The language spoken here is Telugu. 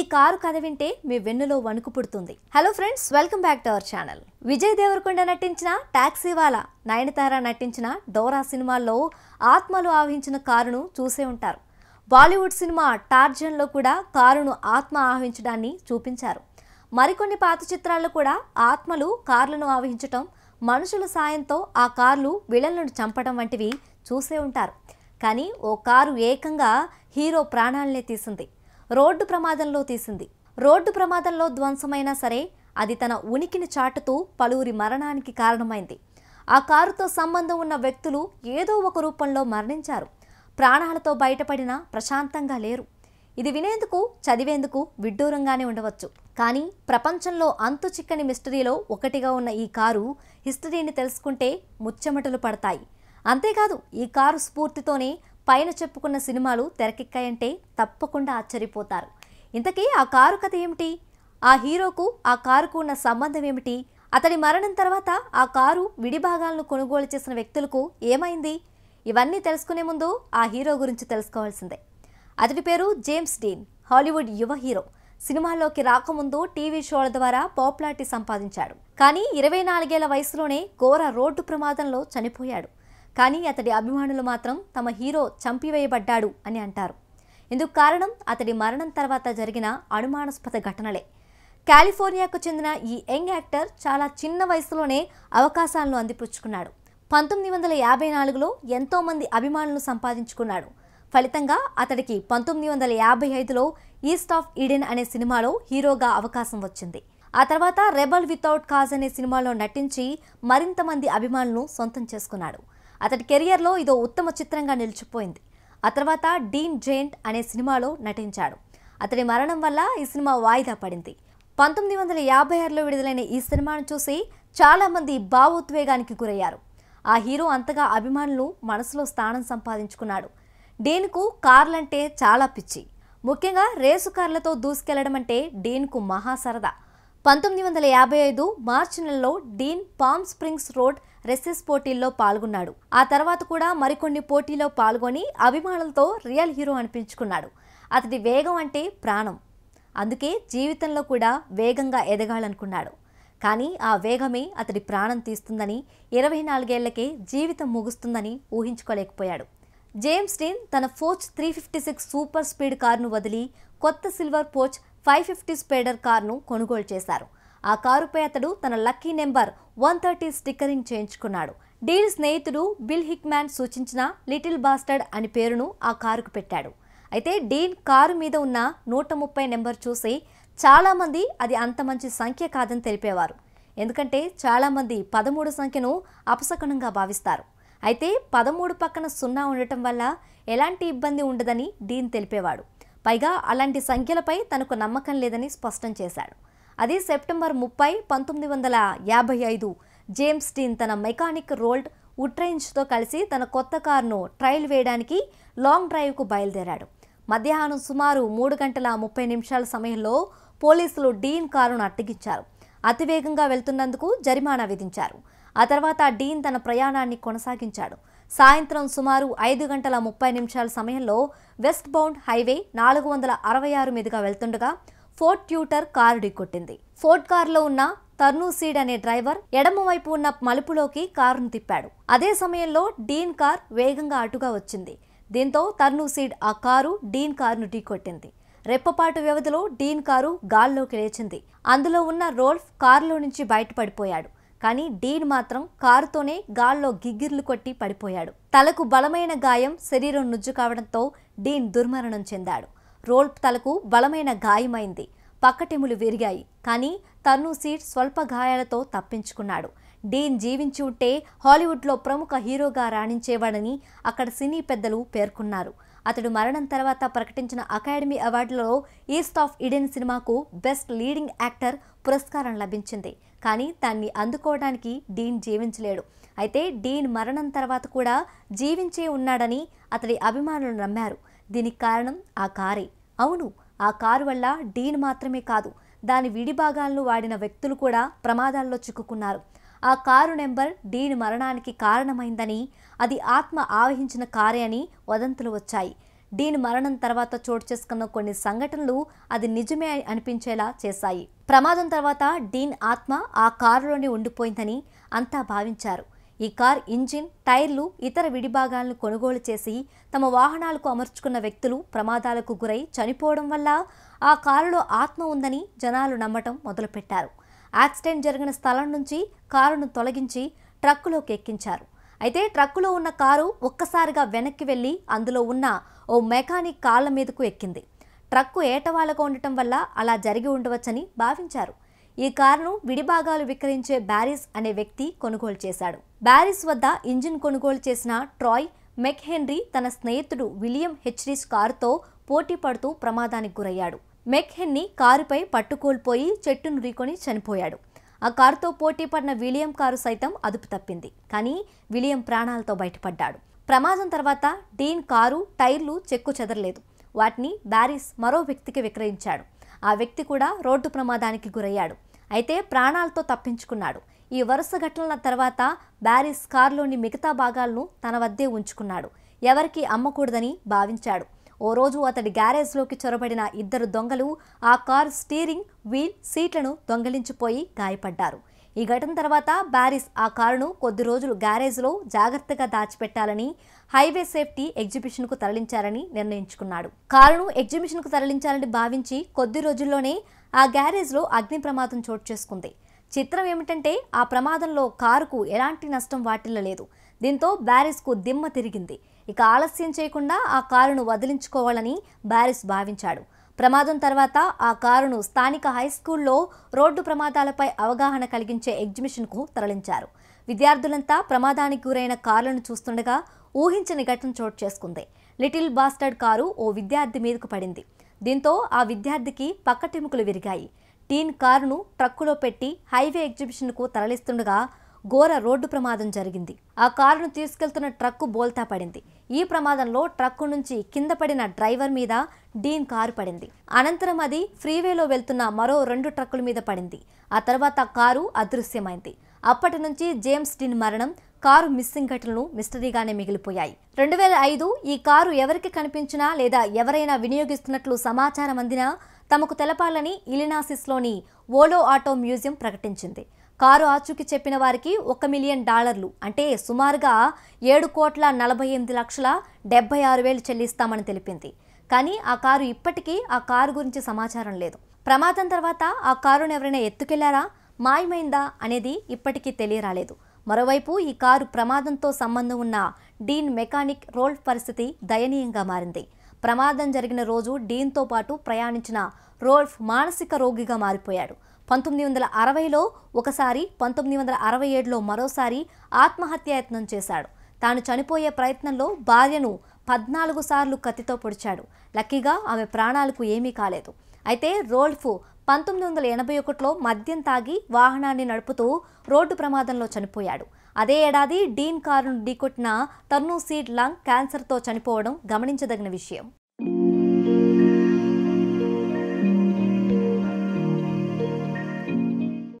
ఈ కారు కథ వింటే మీ వెన్నులో వణుకు పుడుతుంది hello friends welcome back to our channel Vijay Deverakonda నటించిన టాక్సీవాలా నయనతార నటించిన డోరా సినిమాల్లో ఆత్మలు ఆవహించిన కారును చూసే ఉంటారు బాలీవుడ్ సినిమా టార్జన్లో కూడా కారును ఆత్మ ఆవహించడాన్ని చూపించారు మరికొన్ని పాత చిత్రాల్లో కూడా ఆత్మలు కార్లను ఆవహించటం మనుషుల సాయంతో ఆ కార్లు విలన్లను చంపడం వంటివి చూసే ఉంటారు కానీ ఓ కారు ఏకంగా హీరో ప్రాణాలనే తీసింది రోడ్డు ప్రమాదంలో తీసింది రోడ్డు ప్రమాదంలో ధ్వంసమైనా సరే అది తన ఉనికిని చాటుతూ పలువురి మరణానికి కారణమైంది ఆ కారుతో సంబంధం ఉన్న వ్యక్తులు ఏదో ఒక రూపంలో మరణించారు ప్రాణాలతో బయటపడినా ప్రశాంతంగా లేరు ఇది వినేందుకు చదివేందుకు విడ్డూరంగానే ఉండవచ్చు కానీ ప్రపంచంలో అంతు చిక్కని మిస్టరీలో ఒకటిగా ఉన్న ఈ కారు హిస్టరీని తెలుసుకుంటే ముచ్చెమటలు పడతాయి అంతేకాదు ఈ కారు స్ఫూర్తితోనే పైన చెప్పుకున్న సినిమాలు తెరకెక్కాయంటే తప్పకుండా ఆశ్చర్యపోతారు ఇంతకీ ఆ కారు కథ ఏమిటి ఆ హీరోకు ఆ కారుకు ఉన్న సంబంధం ఏమిటి అతడి మరణం తర్వాత ఆ కారు విడిభాగాలను కొనుగోలు చేసిన వ్యక్తులకు ఏమైంది ఇవన్నీ తెలుసుకునే ముందు ఆ హీరో గురించి తెలుసుకోవాల్సిందే అతడి పేరు జేమ్స్ డీన్ హాలీవుడ్ యువ హీరో సినిమాల్లోకి రాకముందు టీవీ షోల ద్వారా పాపులారిటీ సంపాదించాడు కానీ ఇరవై నాలుగేళ్ల వయసులోనే ఘోర రోడ్డు ప్రమాదంలో చనిపోయాడు కానీ అతడి అభిమానులు మాత్రం తమ హీరో చంపివేయబడ్డాడు అని అంటారు ఇందుకు కారణం అతడి మరణం తర్వాత జరిగిన అనుమానాస్పద ఘటనలే కాలిఫోర్నియాకు చెందిన ఈ యంగ్ యాక్టర్ చాలా చిన్న వయసులోనే అవకాశాలను అందిపుచ్చుకున్నాడు పంతొమ్మిది వందల యాభై నాలుగులో ఎంతోమంది అభిమానులను సంపాదించుకున్నాడు ఫలితంగా అతడికి పంతొమ్మిది వందల యాభై ఐదులో ఈస్ట్ ఆఫ్ ఈడెన్ అనే సినిమాలో హీరోగా అవకాశం వచ్చింది ఆ తర్వాత రెబల్ వితౌట్ కాజ్ అనే సినిమాలో నటించి మరింత మంది అభిమానులను సొంతం చేసుకున్నాడు అతడి కెరియర్లో ఇదో ఉత్తమ చిత్రంగా నిలిచిపోయింది ఆ తర్వాత డీన్ జెయింట్ అనే సినిమాలో నటించాడు అతడి మరణం వల్ల ఈ సినిమా వాయిదా పడింది పంతొమ్మిది వందల యాభై ఆరులో విడుదలైన ఈ సినిమాను చూసి చాలామంది భావోద్వేగానికి గురయ్యారు ఆ హీరో అంతగా అభిమానులు మనసులో స్థానం సంపాదించుకున్నాడు డీన్కు కార్లంటే చాలా పిచ్చి ముఖ్యంగా రేసు కార్లతో దూసుకెళ్లడం అంటే డీన్కు మహా సరదా పంతొమ్మిది వందల యాభై ఐదు మార్చి నెలలో Dean Palm Springs road races పోటీల్లో పాల్గొన్నాడు ఆ తర్వాత కూడా మరికొన్ని పోటీల్లో పాల్గొని అభిమానులతో రియల్ హీరో అనిపించుకున్నాడు అతడి వేగం అంటే ప్రాణం అందుకే జీవితంలో కూడా వేగంగా ఎదగాలనుకున్నాడు కానీ ఆ వేగమే అతడి ప్రాణం తీస్తుందని ఇరవై నాలుగేళ్లకే జీవితం ముగుస్తుందని ఊహించుకోలేకపోయాడు జేమ్స్ డీన్ తన Porsche three fifty six super speed కారును వదిలి కొత్త silver Porsche five fifty spyder కారును కొనుగోలు చేశారు ఆ కారుపై అతడు తన lucky number one thirty stickering చేయించుకున్నాడు డీల్ స్నేహితుడు బిల్ హిక్మ్యాన్ సూచించిన లిటిల్ బాస్టర్డ్ అని పేరును ఆ కారుకు పెట్టాడు అయితే డీన్ కారు మీద ఉన్న నూట ముప్పై నెంబర్ చూసి చాలామంది అది అంత మంచి సంఖ్య కాదని తెలిపేవారు ఎందుకంటే చాలామంది పదమూడు సంఖ్యను అపశకునంగా భావిస్తారు అయితే పదమూడు పక్కన సున్నా ఉండటం వల్ల ఎలాంటి ఇబ్బంది ఉండదని డీన్ తెలిపేవాడు పైగా అలాంటి సంఖ్యలపై తనకు నమ్మకం లేదని స్పష్టం చేశాడు అది సెప్టెంబర్ ముప్పై పంతొమ్మిది వందల యాభై ఐదు జేమ్స్ టీన్ తన మెకానిక్ రోల్డ్ ఉట్రెంజ్తో కలిసి తన కొత్త కారును ట్రయల్ వేయడానికి లాంగ్ డ్రైవ్కు బయలుదేరాడు మధ్యాహ్నం సుమారు మూడు గంటల ముప్పై నిమిషాల సమయంలో పోలీసులు డీన్ కారును అట్టగించారు అతివేగంగా వెళ్తున్నందుకు జరిమానా విధించారు ఆ తర్వాత డీన్ తన ప్రయాణాన్ని కొనసాగించాడు సాయంత్రం సుమారు ఐదు గంటల ముప్పై నిమిషాల సమయంలో వెస్ట్ బౌండ్ హైవే నాలుగు వందల అరవై ఆరు మీదుగా వెళ్తుండగా ఫోర్ట్ ట్యూటర్ కారు ఢీకొట్టింది ఫోర్ట్ కారులో ఉన్న తర్నూసీడ్ అనే డ్రైవర్ ఎడమ వైపు ఉన్న మలుపులోకి కారును తిప్పాడు అదే సమయంలో డీన్ కార్ వేగంగా అటుగా వచ్చింది దీంతో తర్నూసీడ్ ఆ కారు డీన్ కారును ఢీకొట్టింది రెప్పపాటు వ్యవధిలో డీన్ కారు గాల్లోకి లేచింది అందులో ఉన్న రోల్ఫ్ కారులో నుంచి బయటపడిపోయాడు కానీ డీన్ మాత్రం కారుతోనే గాల్లో గిగ్గిర్లు కొట్టి పడిపోయాడు తలకు బలమైన గాయం శరీరం నుజ్జు కావడంతో డీన్ దుర్మరణం చెందాడు రోల్ప్ తలకు బలమైన గాయమైంది పక్కటెములు విరిగాయి కానీ తన్ను సీట్ స్వల్ప గాయాలతో తప్పించుకున్నాడు డీన్ జీవించి ఉంటే హాలీవుడ్లో ప్రముఖ హీరోగా రాణించేవాడని అక్కడ సినీ పెద్దలు పేర్కొన్నారు అతడు మరణం తర్వాత ప్రకటించిన అకాడమీ అవార్డులలో ఈస్ట్ ఆఫ్ ఇడెన్ సినిమాకు బెస్ట్ లీడింగ్ యాక్టర్ పురస్కారం లభించింది కానీ దాన్ని అందుకోవడానికి డీన్ జీవించలేడు అయితే డీన్ మరణం తర్వాత కూడా జీవించే ఉన్నాడని అతడి అభిమానులు నమ్మారు దీనికి కారణం ఆ కారే అవును ఆ కారు వల్ల డీన్ మాత్రమే కాదు దాని విడి వాడిన వ్యక్తులు కూడా ప్రమాదాల్లో చిక్కుకున్నారు ఆ కారు నెంబర్ డీన్ మరణానికి కారణమైందని అది ఆత్మ ఆవహించిన కారే అని వదంతులు వచ్చాయి డీన్ మరణం తర్వాత చోటు చేసుకున్న కొన్ని సంఘటనలు అది నిజమే అనిపించేలా చేశాయి ప్రమాదం తర్వాత డీన్ ఆత్మ ఆ కారులోనే ఉండిపోయిందని అంతా భావించారు ఈ కార్ ఇంజిన్ టైర్లు ఇతర విడిభాగాలను కొనుగోలు చేసి తమ వాహనాలకు అమర్చుకున్న వ్యక్తులు ప్రమాదాలకు గురై చనిపోవడం వల్ల ఆ కారులో ఆత్మ ఉందని జనాలు నమ్మటం మొదలుపెట్టారు యాక్సిడెంట్ జరిగిన స్థలం నుంచి కారును తొలగించి ట్రక్కులోకి ఎక్కించారు అయితే ట్రక్కులో ఉన్న కారు ఒక్కసారిగా వెనక్కి వెళ్ళి అందులో ఉన్న ఓ మెకానిక్ కాళ్ళ మీదకు ఎక్కింది ట్రక్కు ఏటవాళ్లకు ఉండటం వల్ల అలా జరిగి ఉండవచ్చని భావించారు ఈ కారును విడిభాగాలు విక్రయించే బ్యారిస్ అనే వ్యక్తి కొనుగోలు చేశాడు బ్యారిస్ వద్ద ఇంజిన్ కొనుగోలు చేసిన ట్రాయ్ మెక్ హెన్రీ తన స్నేహితుడు విలియం హెచ్రీస్ కారుతో పోటీ పడుతూ ప్రమాదానికి గురయ్యాడు మెక్ కారుపై పట్టుకోల్పోయి చెట్టును రీకొని చనిపోయాడు ఆ కారుతో పోటీ పడిన విలియం కారు సైతం అదుపు తప్పింది కానీ విలియం ప్రాణాలతో బయటపడ్డాడు ప్రమాదం తర్వాత డీన్ కారు టైర్లు చెక్కు చెదరలేదు వాటిని బ్యారిస్ మరో వ్యక్తికి విక్రయించాడు ఆ వ్యక్తి కూడా రోడ్డు ప్రమాదానికి గురయ్యాడు అయితే ప్రాణాలతో తప్పించుకున్నాడు ఈ వరుస ఘటనల తర్వాత బ్యారిస్ కారులోని మిగతా భాగాలను తన వద్దే ఉంచుకున్నాడు ఎవరికీ అమ్మకూడదని భావించాడు ఓ రోజు అతడి గ్యారేజ్లోకి చొరబడిన ఇద్దరు దొంగలు ఆ కార్ స్టీరింగ్ వీల్ సీట్లను దొంగిలించిపోయి గాయపడ్డారు ఈ ఘటన తర్వాత బ్యారిస్ ఆ కారును కొద్ది రోజులు గ్యారేజ్లో జాగ్రత్తగా దాచిపెట్టాలని హైవే సేఫ్టీ ఎగ్జిబిషన్కు తరలించారని నిర్ణయించుకున్నాడు కారును ఎగ్జిబిషన్కు తరలించాలని భావించి కొద్ది రోజుల్లోనే ఆ గ్యారేజ్లో అగ్ని ప్రమాదం చోటు చేసుకుంది చిత్రం ఏమిటంటే ఆ ప్రమాదంలో కారుకు ఎలాంటి నష్టం వాటిల్లలేదు దీంతో బ్యారిస్కు దిమ్మ తిరిగింది ఇక ఆలస్యం చేయకుండా ఆ కారును వదిలించుకోవాలని బారిస్ భావించాడు ప్రమాదం తర్వాత ఆ కారును స్థానిక హైస్కూల్లో రోడ్డు ప్రమాదాలపై అవగాహన కలిగించే ఎగ్జిబిషన్కు తరలించారు విద్యార్థులంతా ప్రమాదానికి గురైన కార్లను చూస్తుండగా ఊహించని ఘటన చోటు చేసుకుంది లిటిల్ బాస్టర్డ్ కారు ఓ విద్యార్థి మీదకు పడింది దీంతో ఆ విద్యార్థికి పక్కటెముకలు విరిగాయి టీన్ కారును ట్రక్కులో పెట్టి హైవే ఎగ్జిబిషన్కు తరలిస్తుండగా ఘోర రోడ్డు ప్రమాదం జరిగింది ఆ కారును తీసుకెళ్తున్న ట్రక్కు బోల్తా పడింది ఈ ప్రమాదంలో ట్రక్కు నుంచి కింద పడిన డ్రైవర్ మీద డీన్ కారు పడింది అనంతరం అది ఫ్రీవేలో వెళ్తున్న మరో రెండు ట్రక్కుల మీద పడింది ఆ తర్వాత కారు అదృశ్యమైంది అప్పటి నుంచి జేమ్స్ డీన్ మరణం కారు మిస్సింగ్ ఘటనలు మిస్టరీగానే మిగిలిపోయాయి రెండు వేల ఐదు ఈ కారు ఎవరికి కనిపించినా లేదా ఎవరైనా వినియోగిస్తున్నట్లు సమాచారం అందినా తమకు తెలపాలని ఇలినాసిస్లోని ఓలో ఆటో మ్యూజియం ప్రకటించింది కారు ఆచూకీ చెప్పిన వారికి ఒక మిలియన్ డాలర్లు అంటే సుమారుగా ఏడు కోట్ల నలభై ఎనిమిది లక్షల డెబ్బై ఆరు వేలు చెల్లిస్తామని తెలిపింది కానీ ఆ కారు ఇప్పటికీ ఆ కారు గురించి సమాచారం లేదు ప్రమాదం తర్వాత ఆ కారును ఎవరైనా ఎత్తుకెళ్లారా మాయమైందా అనేది ఇప్పటికీ తెలియరాలేదు మరోవైపు ఈ కారు ప్రమాదంతో సంబంధం ఉన్న డీన్ మెకానిక్ రోల్ పరిస్థితి దయనీయంగా మారింది ప్రమాదం జరిగిన రోజు డీన్తో పాటు ప్రయాణించిన రోల్ఫ్ మానసిక రోగిగా మారిపోయాడు పంతొమ్మిది వందల అరవైలో ఒకసారి పంతొమ్మిది వందల అరవై ఏడులో మరోసారి ఆత్మహత్యాయత్నం చేశాడు తాను చనిపోయే ప్రయత్నంలో భార్యను పద్నాలుగు సార్లు కత్తితో పొడిచాడు లక్కీగా ఆమె ప్రాణాలకు ఏమీ కాలేదు అయితే రోల్ఫ్ పంతొమ్మిది వందల ఎనభై ఒకటిలో మద్యం తాగి వాహనాన్ని నడుపుతూ రోడ్డు ప్రమాదంలో చనిపోయాడు అదే ఏడాది డీన్ కారును ఢీకొట్టిన తర్నూ సీడ్ లంగ్ క్యాన్సర్తో చనిపోవడం గమనించదగిన విషయం